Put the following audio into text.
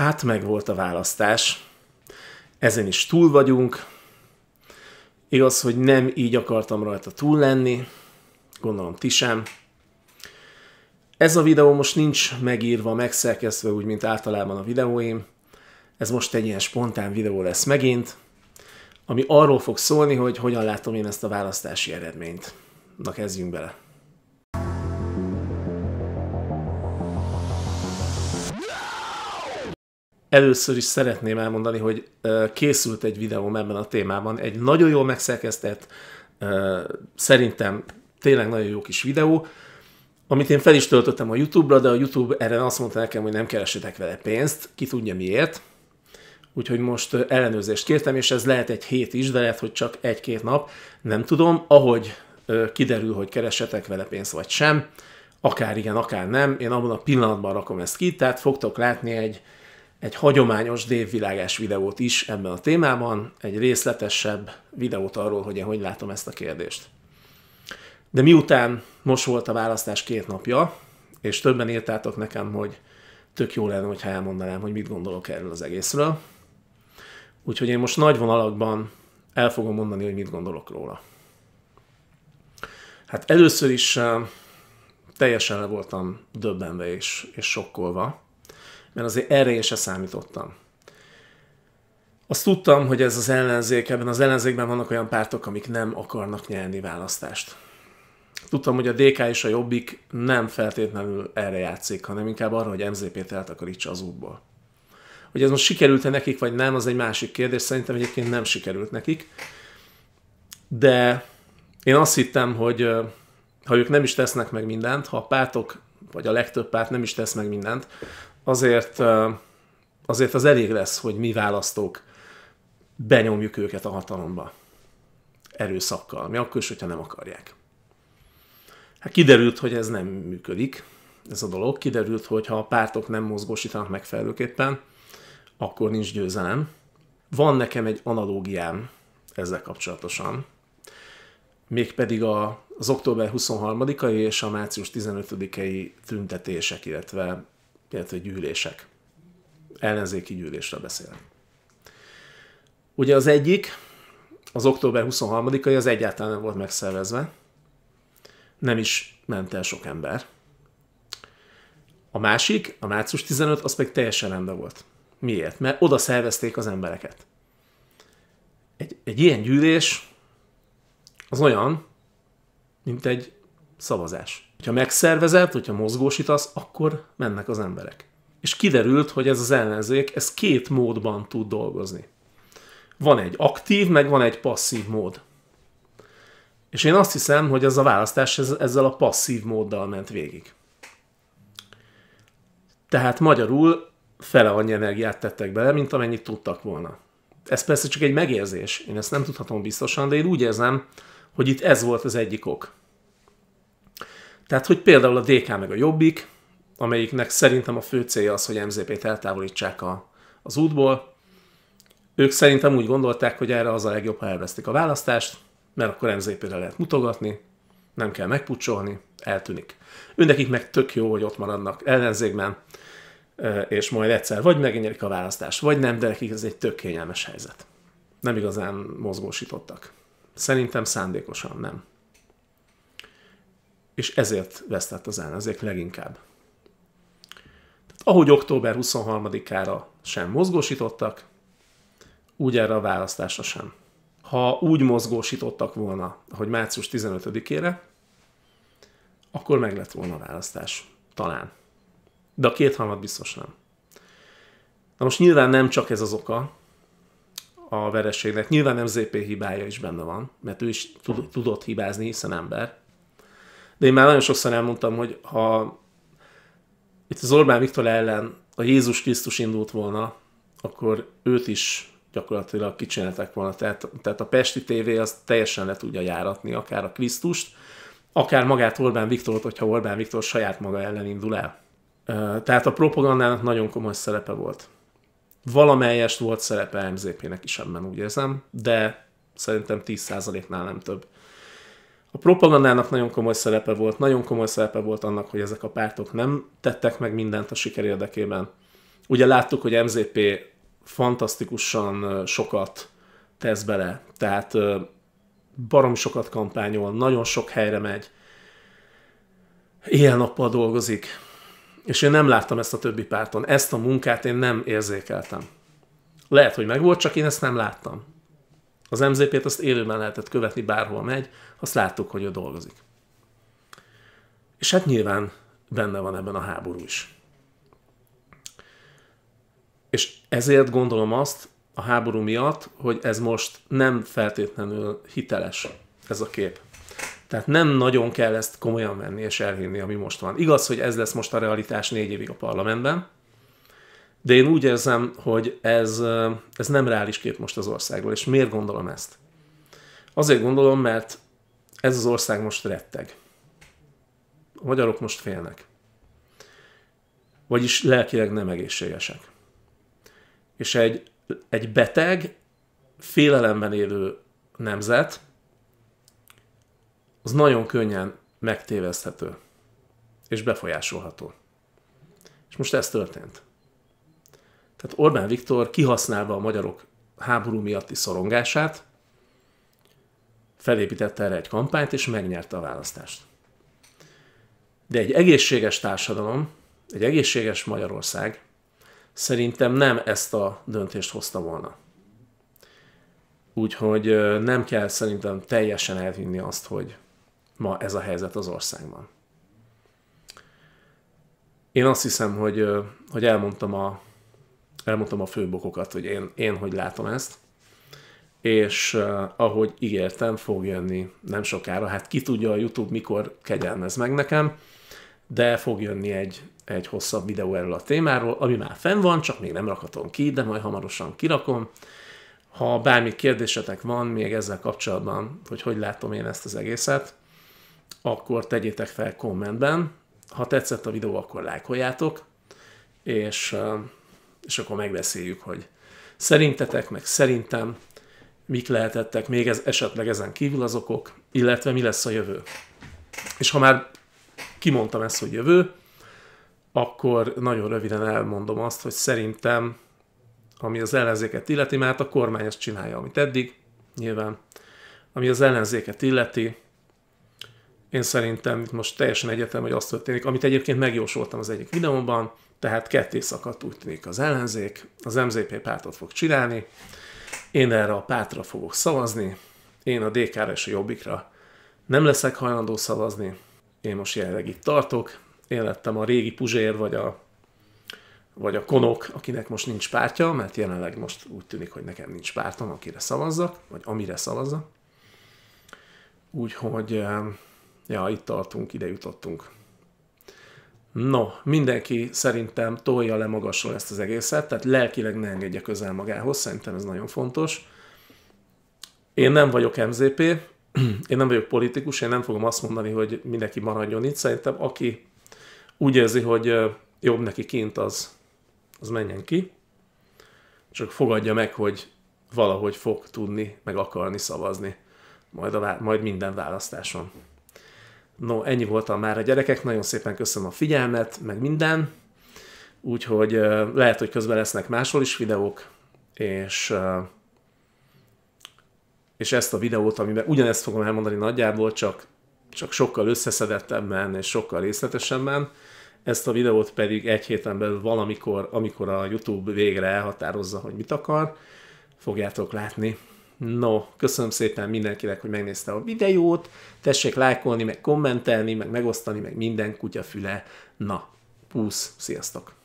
hát meg volt a választás, ezen is túl vagyunk. Igaz, hogy nem így akartam rajta túl lenni, gondolom ti sem. Ez a videó most nincs megírva, megszerkesztve úgy, mint általában a videóim. Ez most egy ilyen spontán videó lesz megint, ami arról fog szólni, hogy hogyan látom én ezt a választási eredményt. Na kezdjünk bele! Először is szeretném elmondani, hogy készült egy videóm ebben a témában, egy nagyon jól megszerkesztett, szerintem tényleg nagyon jó kis videó, amit én fel is töltöttem a YouTube-ra, de a YouTube erre azt mondta nekem, hogy nem keresetek vele pénzt, ki tudja miért. Úgyhogy most ellenőrzést kértem, és ez lehet egy hét is, de lehet, hogy csak egy-két nap, nem tudom. Ahogy kiderül, hogy keresetek vele pénzt vagy sem, akár igen, akár nem, én abban a pillanatban rakom ezt ki, tehát fogtok látni egy egy hagyományos dévvilágás videót is ebben a témában, egy részletesebb videót arról, hogy én hogy látom ezt a kérdést. De miután most volt a választás két napja, és többen írtátok nekem, hogy tök jó lenne, hogyha elmondanám, hogy mit gondolok erről az egészről. Úgyhogy én most nagy vonalakban el fogom mondani, hogy mit gondolok róla. Hát először is eh, teljesen le voltam döbbenve és, és sokkolva, mert azért erre én se számítottam. Azt tudtam, hogy ez az ellenzék, ebben az ellenzékben vannak olyan pártok, amik nem akarnak nyerni választást. Tudtam, hogy a DK és a Jobbik nem feltétlenül erre játszik, hanem inkább arra, hogy MZP-t eltakarítsa az útból. Hogy ez most sikerült-e nekik, vagy nem, az egy másik kérdés. Szerintem egyébként nem sikerült nekik. De én azt hittem, hogy ha ők nem is tesznek meg mindent, ha a pártok, vagy a legtöbb párt nem is tesz meg mindent, azért, azért az elég lesz, hogy mi választók benyomjuk őket a hatalomba erőszakkal, mi akkor is, hogyha nem akarják. Hát kiderült, hogy ez nem működik, ez a dolog. Kiderült, hogy ha a pártok nem mozgósítanak megfelelőképpen, akkor nincs győzelem. Van nekem egy analógiám ezzel kapcsolatosan, mégpedig az október 23-ai és a március 15-ei tüntetések, illetve illetve gyűlések. Ellenzéki gyűlésre beszélek. Ugye az egyik, az október 23-ai az egyáltalán nem volt megszervezve, nem is ment el sok ember. A másik, a március 15, az pedig teljesen rendben volt. Miért? Mert oda szervezték az embereket. Egy, egy ilyen gyűlés az olyan, mint egy szavazás. Ha megszervezed, hogyha mozgósítasz, akkor mennek az emberek. És kiderült, hogy ez az ellenzék, ez két módban tud dolgozni. Van egy aktív, meg van egy passzív mód. És én azt hiszem, hogy ez a választás ezzel a passzív móddal ment végig. Tehát magyarul fele annyi energiát tettek bele, mint amennyit tudtak volna. Ez persze csak egy megérzés, én ezt nem tudhatom biztosan, de én úgy érzem, hogy itt ez volt az egyik ok. Tehát, hogy például a DK meg a Jobbik, amelyiknek szerintem a fő célja az, hogy MZP-t eltávolítsák a, az útból, ők szerintem úgy gondolták, hogy erre az a legjobb, ha elvesztik a választást, mert akkor MZP-re lehet mutogatni, nem kell megpucsolni, eltűnik. Őnekik meg tök jó, hogy ott maradnak ellenzékben, eh, és majd egyszer vagy megnyerik a választást, vagy nem, de nekik ez egy tök kényelmes helyzet. Nem igazán mozgósítottak. Szerintem szándékosan nem és ezért vesztett az ellenzék leginkább. Tehát ahogy október 23-ára sem mozgósítottak, úgy erre a választásra sem. Ha úgy mozgósítottak volna, hogy március 15-ére, akkor meg lett volna a választás. Talán. De a kétharmad biztos nem. Na most nyilván nem csak ez az oka a vereségnek, nyilván nem ZP hibája is benne van, mert ő is tudott hibázni, hiszen ember de én már nagyon sokszor elmondtam, hogy ha itt az Orbán Viktor ellen a Jézus Krisztus indult volna, akkor őt is gyakorlatilag kicsinálták volna. Tehát, tehát a Pesti TV az teljesen le tudja járatni akár a Krisztust, akár magát Orbán Viktort, hogyha Orbán Viktor saját maga ellen indul el. Tehát a propagandának nagyon komoly szerepe volt. Valamelyest volt szerepe MZP-nek is ebben, úgy érzem, de szerintem 10%-nál nem több. A propagandának nagyon komoly szerepe volt, nagyon komoly szerepe volt annak, hogy ezek a pártok nem tettek meg mindent a siker érdekében. Ugye láttuk, hogy MZP fantasztikusan sokat tesz bele, tehát barom sokat kampányol, nagyon sok helyre megy, éjjel-nappal dolgozik, és én nem láttam ezt a többi párton. Ezt a munkát én nem érzékeltem. Lehet, hogy megvolt, csak én ezt nem láttam. Az MZP-t azt élőben lehetett követni, bárhol megy, azt láttuk, hogy ő dolgozik. És hát nyilván benne van ebben a háború is. És ezért gondolom azt, a háború miatt, hogy ez most nem feltétlenül hiteles, ez a kép. Tehát nem nagyon kell ezt komolyan venni és elhinni, ami most van. Igaz, hogy ez lesz most a realitás négy évig a parlamentben, de én úgy érzem, hogy ez, ez nem reális kép most az országról. És miért gondolom ezt? Azért gondolom, mert ez az ország most retteg. A magyarok most félnek. Vagyis lelkileg nem egészségesek. És egy, egy beteg, félelemben élő nemzet, az nagyon könnyen megtévezhető és befolyásolható. És most ez történt. Tehát Orbán Viktor kihasználva a magyarok háború miatti szorongását, felépítette erre egy kampányt, és megnyerte a választást. De egy egészséges társadalom, egy egészséges Magyarország szerintem nem ezt a döntést hozta volna. Úgyhogy nem kell szerintem teljesen elvinni azt, hogy ma ez a helyzet az országban. Én azt hiszem, hogy, hogy elmondtam a, elmondtam a főbokokat, hogy én, én hogy látom ezt, és uh, ahogy ígértem, fog jönni nem sokára, hát ki tudja a YouTube mikor kegyelmez meg nekem, de fog jönni egy, egy hosszabb videó erről a témáról, ami már fenn van, csak még nem rakhatom ki, de majd hamarosan kirakom. Ha bármi kérdésetek van még ezzel kapcsolatban, hogy hogy látom én ezt az egészet, akkor tegyétek fel kommentben. Ha tetszett a videó, akkor lájkoljátok, és uh, és akkor megbeszéljük, hogy szerintetek, meg szerintem mik lehetettek még ez, esetleg ezen kívül az okok, illetve mi lesz a jövő. És ha már kimondtam ezt, hogy jövő, akkor nagyon röviden elmondom azt, hogy szerintem, ami az ellenzéket illeti, mert hát a kormány ezt csinálja, amit eddig, nyilván, ami az ellenzéket illeti, én szerintem itt most teljesen egyetem, hogy az történik, amit egyébként megjósoltam az egyik videómban, tehát ketté szakadt úgy tűnik az ellenzék, az MZP pártot fog csinálni, én erre a pártra fogok szavazni, én a DK-ra és a Jobbikra nem leszek hajlandó szavazni, én most jelenleg itt tartok, én lettem a régi Puzsér vagy a, vagy a Konok, akinek most nincs pártja, mert jelenleg most úgy tűnik, hogy nekem nincs pártom, akire szavazzak, vagy amire szavazzak. Úgyhogy, ja, itt tartunk, ide jutottunk. No, mindenki szerintem tolja le magasról ezt az egészet, tehát lelkileg ne engedje közel magához, szerintem ez nagyon fontos. Én nem vagyok MZP, én nem vagyok politikus, én nem fogom azt mondani, hogy mindenki maradjon itt. Szerintem aki úgy érzi, hogy jobb neki kint, az, az menjen ki. Csak fogadja meg, hogy valahogy fog tudni, meg akarni szavazni. Majd, a, majd minden választáson. No, ennyi voltam már a gyerekek, nagyon szépen köszönöm a figyelmet, meg minden, úgyhogy lehet, hogy közben lesznek máshol is videók, és, és ezt a videót, amiben ugyanezt fogom elmondani nagyjából, csak, csak sokkal összeszedettebben és sokkal részletesebben, ezt a videót pedig egy héten belül valamikor, amikor a YouTube végre elhatározza, hogy mit akar, fogjátok látni. No, köszönöm szépen mindenkinek, hogy megnézte a videót, tessék lájkolni, meg kommentelni, meg megosztani, meg minden kutyafüle. Na, pusz, sziasztok!